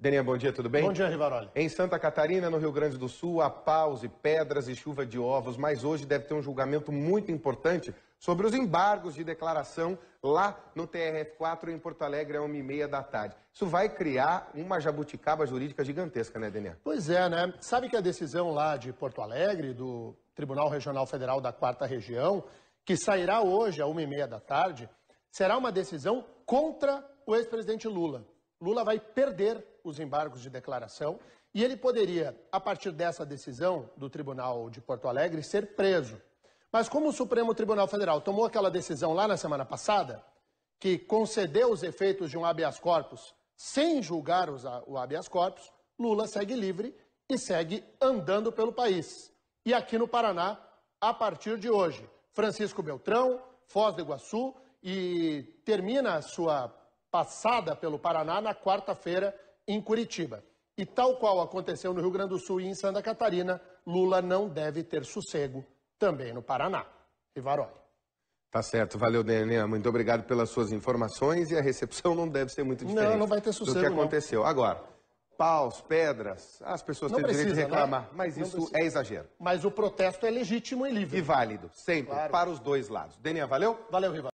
Daniel, bom dia, tudo bem? Bom dia, Rivaroli. Em Santa Catarina, no Rio Grande do Sul, há paus e pedras e chuva de ovos, mas hoje deve ter um julgamento muito importante sobre os embargos de declaração lá no TRF4 em Porto Alegre, a uma e meia da tarde. Isso vai criar uma jabuticaba jurídica gigantesca, né, Daniel? Pois é, né? Sabe que a decisão lá de Porto Alegre, do Tribunal Regional Federal da Quarta Região, que sairá hoje, a uma e meia da tarde, será uma decisão contra o ex-presidente Lula. Lula vai perder os embargos de declaração e ele poderia, a partir dessa decisão do Tribunal de Porto Alegre, ser preso. Mas como o Supremo Tribunal Federal tomou aquela decisão lá na semana passada, que concedeu os efeitos de um habeas corpus sem julgar os, o habeas corpus, Lula segue livre e segue andando pelo país. E aqui no Paraná, a partir de hoje, Francisco Beltrão, Foz do Iguaçu e termina a sua passada pelo Paraná na quarta-feira em Curitiba. E tal qual aconteceu no Rio Grande do Sul e em Santa Catarina, Lula não deve ter sossego também no Paraná. Rivaroli. Tá certo, valeu, DNA. Muito obrigado pelas suas informações e a recepção não deve ser muito diferente. Não, não vai ter sossego. Do que aconteceu. Não. Agora, paus, pedras, as pessoas não têm precisa, direito de né? reclamar, né? mas não isso precisa. é exagero. Mas o protesto é legítimo e livre. E válido, sempre, claro. para os dois lados. DNA, valeu? Valeu, Rivaroli.